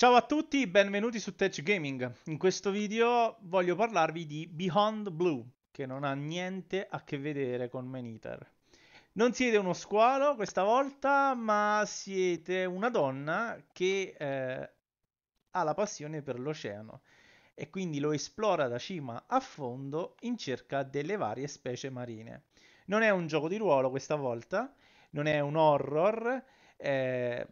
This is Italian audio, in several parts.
Ciao a tutti, benvenuti su Tech Gaming. In questo video voglio parlarvi di Beyond Blue, che non ha niente a che vedere con Maniter. Non siete uno squalo questa volta, ma siete una donna che eh, ha la passione per l'oceano e quindi lo esplora da cima a fondo in cerca delle varie specie marine. Non è un gioco di ruolo questa volta, non è un horror. Eh,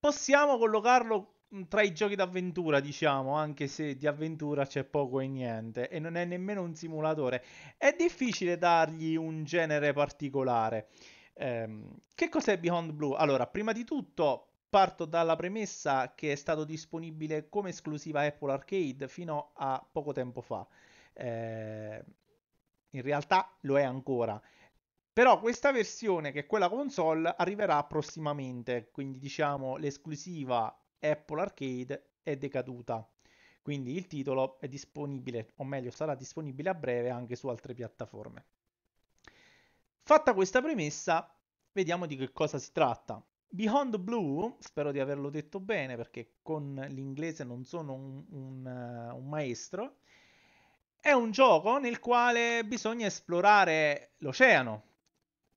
possiamo collocarlo tra i giochi d'avventura, diciamo, anche se di avventura c'è poco e niente, e non è nemmeno un simulatore, è difficile dargli un genere particolare. Ehm, che cos'è Beyond Blue? Allora, prima di tutto parto dalla premessa che è stato disponibile come esclusiva Apple Arcade fino a poco tempo fa. Ehm, in realtà lo è ancora. Però questa versione, che è quella console, arriverà prossimamente, quindi diciamo l'esclusiva Apple Arcade è decaduta. Quindi il titolo è disponibile, o meglio sarà disponibile a breve anche su altre piattaforme. Fatta questa premessa, vediamo di che cosa si tratta. Beyond Blue, spero di averlo detto bene perché con l'inglese non sono un, un, eh, un, maestro, è un gioco nel quale bisogna esplorare l'oceano.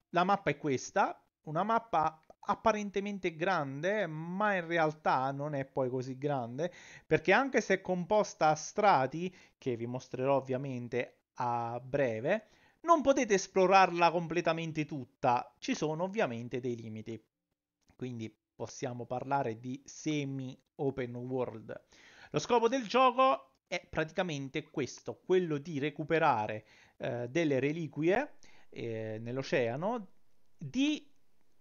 La mappa è questa, una mappa apparentemente grande, ma in realtà non è poi così grande, perché anche se è composta a strati, che vi mostrerò ovviamente a breve, non potete esplorarla completamente tutta, ci sono ovviamente dei limiti. Quindi possiamo parlare di semi open world. Lo scopo del gioco è praticamente questo, quello di recuperare eh, delle reliquie eh, nell'oceano, di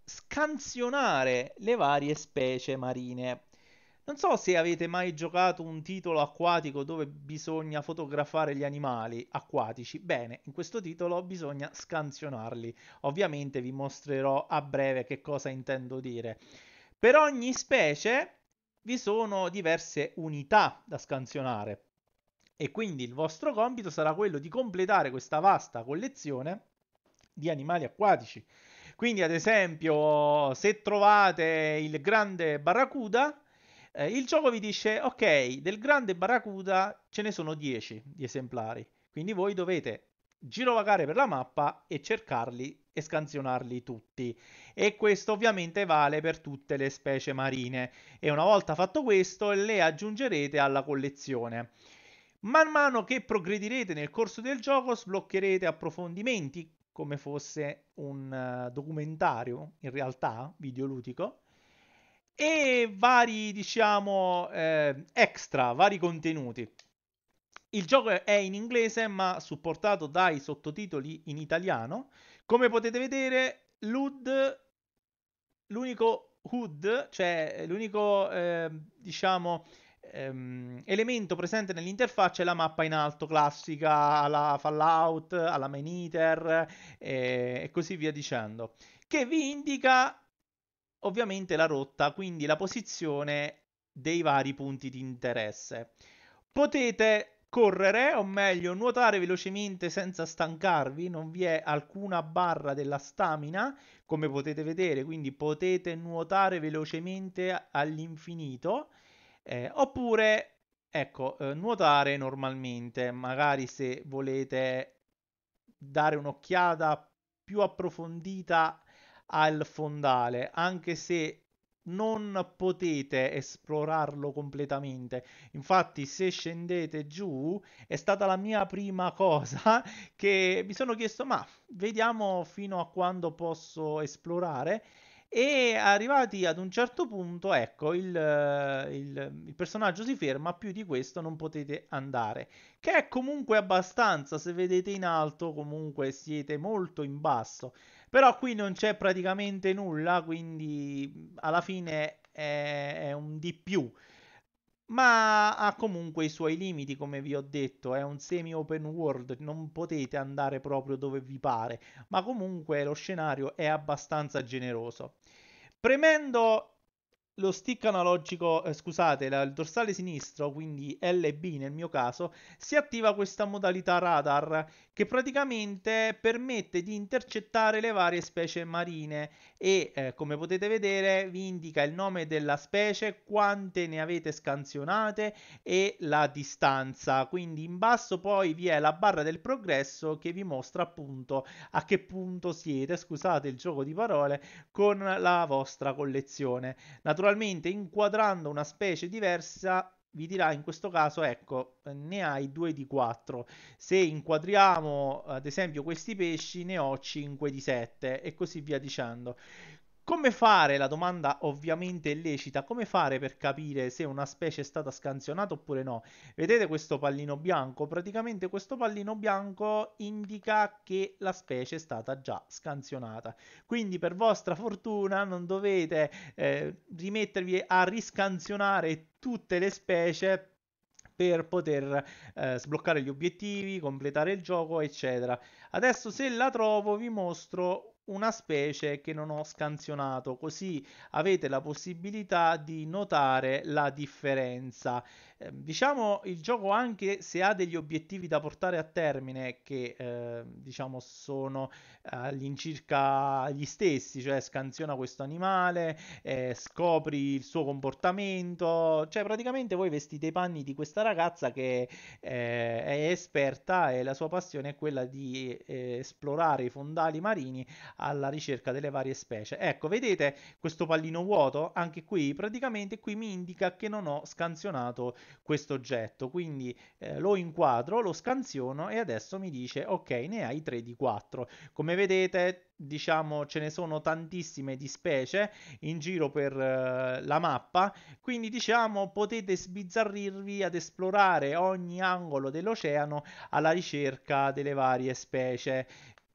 scansionare le varie specie marine. Non so se avete mai giocato un titolo acquatico dove bisogna fotografare gli animali acquatici. Bene, in questo titolo bisogna scansionarli. Ovviamente vi mostrerò a breve che cosa intendo dire. Per ogni specie vi sono diverse unità da scansionare e quindi il vostro compito sarà quello di completare questa vasta collezione di animali acquatici quindi, ad esempio, se trovate il grande Barracuda, eh, il gioco vi dice: Ok, del grande Barracuda ce ne sono 10 di esemplari. Quindi voi dovete girovagare per la mappa e cercarli e scansionarli tutti. E questo ovviamente vale per tutte le specie marine. E una volta fatto questo, le aggiungerete alla collezione. Man mano che progredirete nel corso del gioco sbloccherete approfondimenti come fosse un eh, documentario, in realtà, videoludico, e vari, diciamo, eh, extra, vari contenuti. Il gioco è in inglese ma supportato dai sottotitoli in italiano. Come potete vedere, Lud, l'unico hood cioè l'unico, eh, diciamo, ehm, elemento presente nell'interfaccia è la mappa in alto classica alla Fallout, alla Main Eater eh, e così via dicendo, che vi indica ovviamente la rotta, quindi la posizione dei vari punti di interesse. Potete correre, o meglio, nuotare velocemente senza stancarvi, non vi è alcuna barra della stamina, come potete vedere, quindi potete nuotare velocemente all'infinito eh, oppure, ecco, eh, nuotare normalmente, magari se volete dare un'occhiata più approfondita al fondale, anche se non potete esplorarlo completamente. Infatti, se scendete giù, è stata la mia prima cosa che mi sono chiesto, ma vediamo fino a quando posso esplorare e arrivati ad un certo punto, ecco, il, il, il, personaggio si ferma, più di questo non potete andare. Che è comunque abbastanza, se vedete in alto comunque siete molto in basso. Però qui non c'è praticamente nulla, quindi alla fine è, è un di più ma ha comunque i suoi limiti, come vi ho detto, è un semi open world, non potete andare proprio dove vi pare, ma comunque lo scenario è abbastanza generoso. Premendo lo stick analogico, eh, scusate, la, il dorsale sinistro, quindi LB nel mio caso, si attiva questa modalità radar che praticamente permette di intercettare le varie specie marine e eh, come potete vedere vi indica il nome della specie, quante ne avete scansionate e la distanza. Quindi in basso poi vi è la barra del progresso che vi mostra appunto a che punto siete, scusate il gioco di parole, con la vostra collezione. Naturalmente inquadrando una specie diversa vi dirà in questo caso, ecco, ne hai 2 di 4. Se inquadriamo ad esempio questi pesci, ne ho 5 di 7 e così via dicendo. Come fare, la domanda ovviamente illecita, come fare per capire se una specie è stata scansionata oppure no? Vedete questo pallino bianco? Praticamente questo pallino bianco indica che la specie è stata già scansionata. Quindi per vostra fortuna non dovete eh, rimettervi a riscansionare tutte le specie per poter eh, sbloccare gli obiettivi, completare il gioco, eccetera. Adesso se la trovo vi mostro una specie che non ho scansionato, così avete la possibilità di notare la differenza. Eh, diciamo il gioco anche se ha degli obiettivi da portare a termine che eh, diciamo sono all'incirca gli stessi, cioè scansiona questo animale, eh, scopri il suo comportamento, cioè praticamente voi vestite i panni di questa ragazza che eh, è esperta e la sua passione è quella di eh, esplorare i fondali marini alla ricerca delle varie specie. Ecco, vedete questo pallino vuoto? Anche qui praticamente qui mi indica che non ho scansionato questo oggetto, quindi eh, lo inquadro, lo scansiono e adesso mi dice ok, ne hai 3 di 4. Come vedete diciamo ce ne sono tantissime di specie in giro per uh, la mappa quindi diciamo potete sbizzarrirvi ad esplorare ogni angolo dell'oceano alla ricerca delle varie specie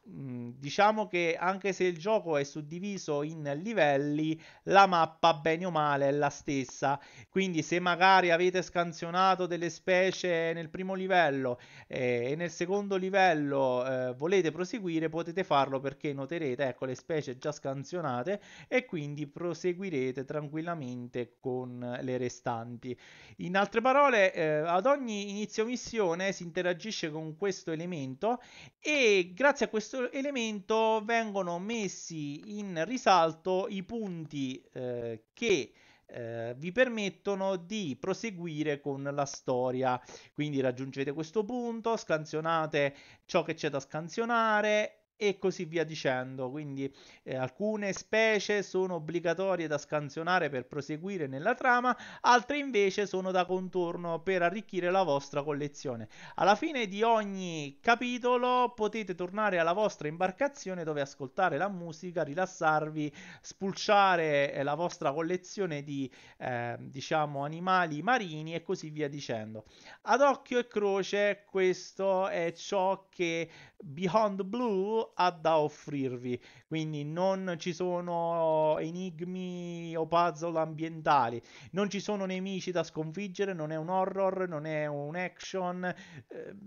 Mm, diciamo che anche se il gioco è suddiviso in livelli, la mappa bene o male è la stessa. Quindi se magari avete scansionato delle specie nel primo livello eh, e nel secondo livello eh, volete proseguire, potete farlo perché noterete ecco le specie già scansionate e quindi proseguirete tranquillamente con le restanti. In altre parole, eh, ad ogni inizio missione si interagisce con questo elemento e grazie a questo questo elemento vengono messi in risalto i punti eh, che eh, vi permettono di proseguire con la storia. Quindi raggiungete questo punto, scansionate ciò che c'è da scansionare e così via dicendo. Quindi eh, alcune specie sono obbligatorie da scansionare per proseguire nella trama, altre invece sono da contorno per arricchire la vostra collezione. Alla fine di ogni capitolo potete tornare alla vostra imbarcazione dove ascoltare la musica, rilassarvi, spulciare eh, la vostra collezione di eh, diciamo animali marini e così via dicendo. Ad occhio e croce questo è ciò che Beyond Blue ha da offrirvi, quindi non ci sono enigmi o puzzle ambientali, non ci sono nemici da sconfiggere, non è un horror, non è un action, ehm,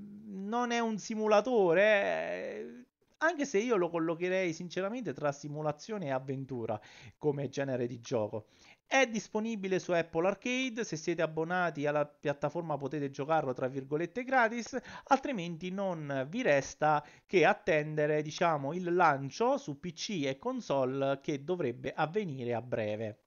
non è un simulatore. Eh. anche se io lo collocherei sinceramente tra simulazione e avventura come genere di gioco. È disponibile su Apple Arcade, se siete abbonati alla piattaforma potete giocarlo tra virgolette gratis, altrimenti non vi resta che attendere diciamo, il lancio su PC e console che dovrebbe avvenire a breve.